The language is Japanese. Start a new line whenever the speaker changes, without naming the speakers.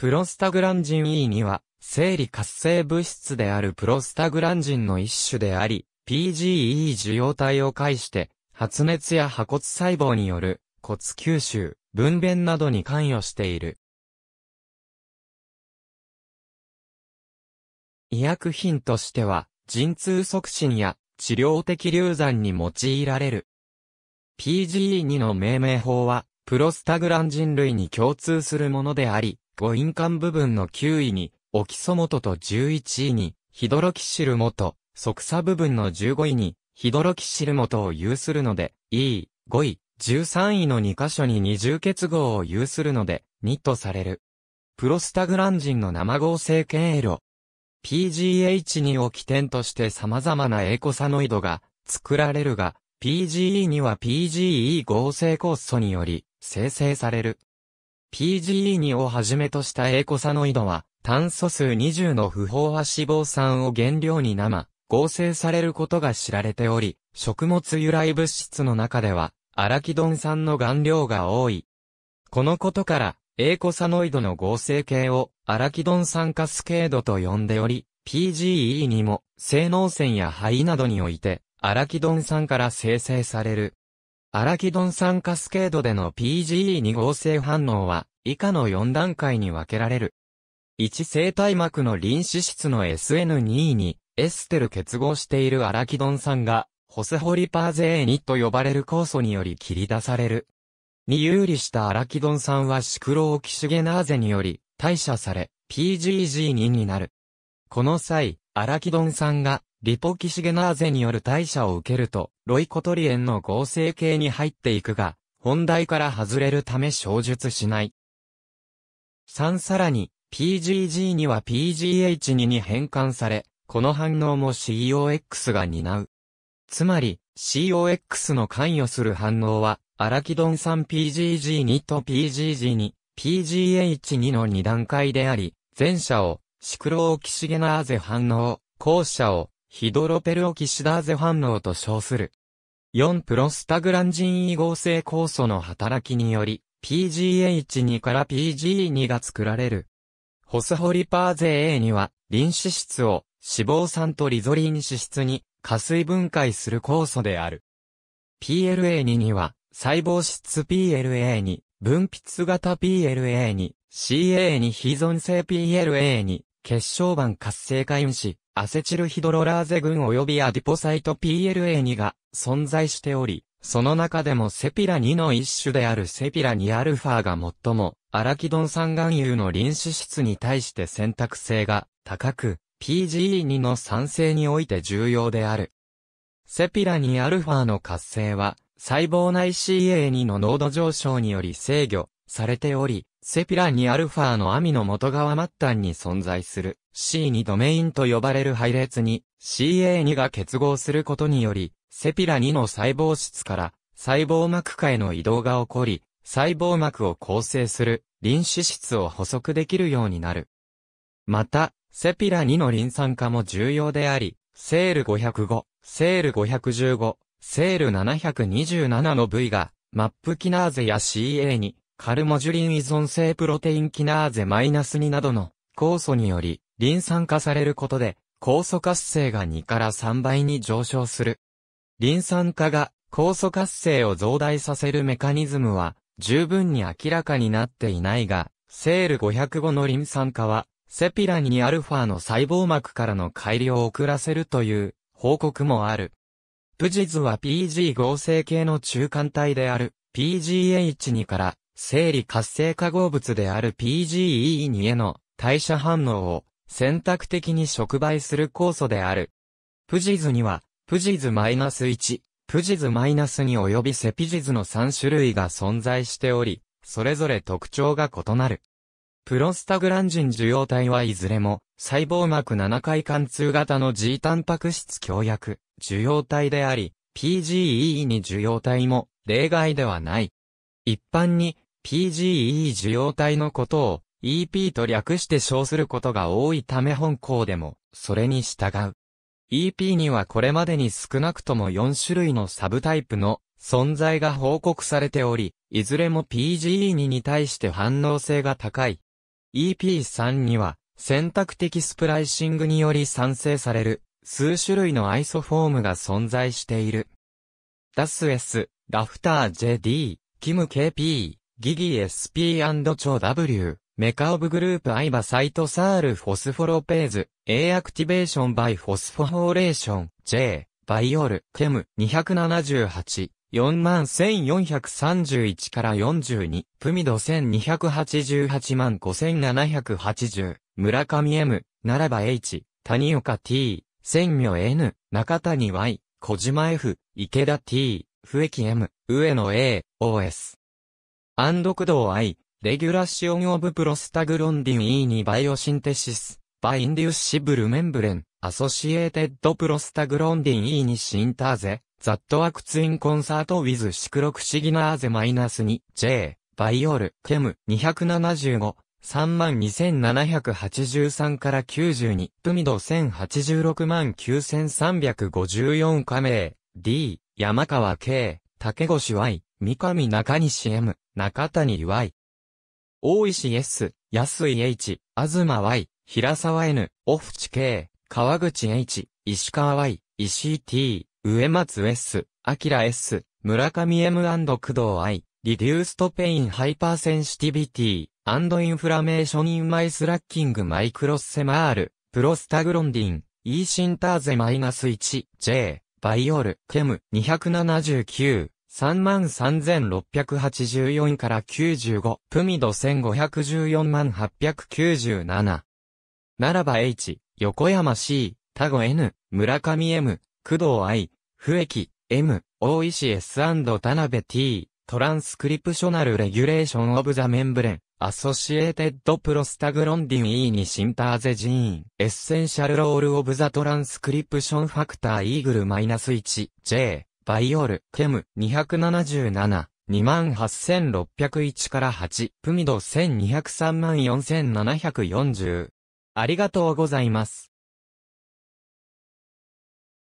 プロスタグランジン E2 は、生理活性物質であるプロスタグランジンの一種であり、PGE 受容体を介して、発熱や破骨細胞による骨吸収、分娩などに関与している。医薬品としては、陣痛促進や治療的流産に用いられる。PGE2 の命名法は、プロスタグランジン類に共通するものであり、5印鑑部分の9位に、オキソモトと11位に、ヒドロキシルモト、即差部分の15位に、ヒドロキシルモトを有するので、E、5位、13位の2箇所に二重結合を有するので、2とされる。プロスタグランジンの生合成経路。PGH2 を起点として様々なエコサノイドが作られるが、PGE2 は PGE 合成酵素により生成される。PGE2 をはじめとしたエコサノイドは、炭素数20の不飽和脂肪酸を原料に生、合成されることが知られており、食物由来物質の中では、アラキドン酸の含量が多い。このことから、エコサノイドの合成系をアラキドン酸カスケードと呼んでおり、PGE にも、性能線や肺などにおいて、アラキドン酸から生成されるアラキドン酸カスケードでの PGE2 合成反応は、以下の4段階に分けられる。1生体膜の臨脂質の SN2 に、エステル結合しているアラキドン酸が、ホスホリパーゼ A2 と呼ばれる酵素により切り出される。2有利したアラキドン酸はシクロオキシゲナーゼにより代謝され PGG2 になる。この際、荒木ンさんが、リポキシゲナーゼによる代謝を受けると、ロイコトリエンの合成系に入っていくが、本題から外れるため小述しない。3さらに、PGG には PGH2 に変換され、この反応も COX が担う。つまり、COX の関与する反応は、アラキドン酸 PGG2 と PGG2、PGH2 の2段階であり、前者をシクロオキシゲナーゼ反応、後者をヒドロペルオキシダーゼ反応と称する。4プロスタグランジン異合成酵素の働きにより、PGH2 から PGE2 が作られる。ホスホリパーゼ A2 は、リン脂質を脂肪酸とリゾリン脂質に加水分解する酵素である。PLA2 には、細胞質 PLA2、分泌型 PLA2、CA2 非存性 PLA2、結晶板活性化因子、アセチルヒドロラーゼ群及びアディポサイト PLA2 が存在しており、その中でもセピラ2の一種であるセピラ 2α が最も、アラキドン酸含有の臨死質に対して選択性が高く、PGE2 の酸性において重要である。セピラ 2α の活性は、細胞内 CA2 の濃度上昇により制御されており、セピラにアルファの網の元側末端に存在する C2 ドメインと呼ばれる配列に CA2 が結合することにより、セピラ2の細胞質から細胞膜下への移動が起こり、細胞膜を構成する臨脂質を補足できるようになる。また、セピラ2のリン酸化も重要であり、セール505、セール515、セール727の部位が、マップキナーゼや CA に、カルモジュリン依存性プロテインキナーゼ -2 などの酵素により、リン酸化されることで、酵素活性が2から3倍に上昇する。リン酸化が酵素活性を増大させるメカニズムは、十分に明らかになっていないが、セール505のリン酸化は、セピラニアルファの細胞膜からの改良を遅らせるという報告もある。プジズは PG 合成系の中間体である PGH2 から生理活性化合物である PGE2 への代謝反応を選択的に触媒する酵素である。プジズには、プジズ -1、プジズ -2 及びセピジズの3種類が存在しており、それぞれ特徴が異なる。プロスタグランジン受容体はいずれも、細胞膜7回貫通型の G タンパク質強薬、受容体であり、PGE2 受容体も例外ではない。一般に、PGE 受容体のことを EP と略して称することが多いため本校でも、それに従う。EP にはこれまでに少なくとも4種類のサブタイプの存在が報告されており、いずれも PGE2 に対して反応性が高い。EP3 には選択的スプライシングにより産生される数種類のアイソフォームが存在している。ダス S、ラフター JD、キム KP、ギギ s p 超 w メカオブグループアイバサイトサールフォスフォロペーズ、A アクティベーションバイフォスフォォーレーション、J、バイオル、ケム、278、41431から42、プミド1288万5780、村上 M、ならば H、谷岡 T、千名 N、中谷 Y、小島 F、池田 T、笛木 M、上野 A、OS。アンドクドーアイ、レギュラシオンオブプロスタグロンディン E にバイオシンテシス、バインデューシブルメンブレン、アソシエーテッドプロスタグロンディン E にシンターゼ、ザットアクツインコンサートウィズシクロクシギナーゼマイナス2、J、バイオル、ケム、275、32,783から92、プミド1086,9354加盟、D、山川 K、竹越 Y、三上中西 M、中谷 Y。大石 S、安井 H、東 Y、平沢 N、オフチ K、川口 H、石川 Y、石井 T、上松 S、明 S、村上 M& 工藤 I、リデューストペインハイパーセンシティビティ、アンドインフラメーションインマイスラッキングマイクロスセマール、プロスタグロンディン、E シンターゼマイナス 1J、バイオル、ケム279、33,684から95、プミド1514万897。ならば H、横山 C、タゴ N、村上 M、工藤 I、笛木 M、大石 S& 田辺 T、トランスクリプショナルレギュレーションオブザメンブレン、アソシエーテッドプロスタグロンディン E にシンターゼジーン、エッセンシャルロールオブザトランスクリプションファクターイーグル -1、J。バイオル、ケム、277、28601から8、プミド12034740。ありがとうございます。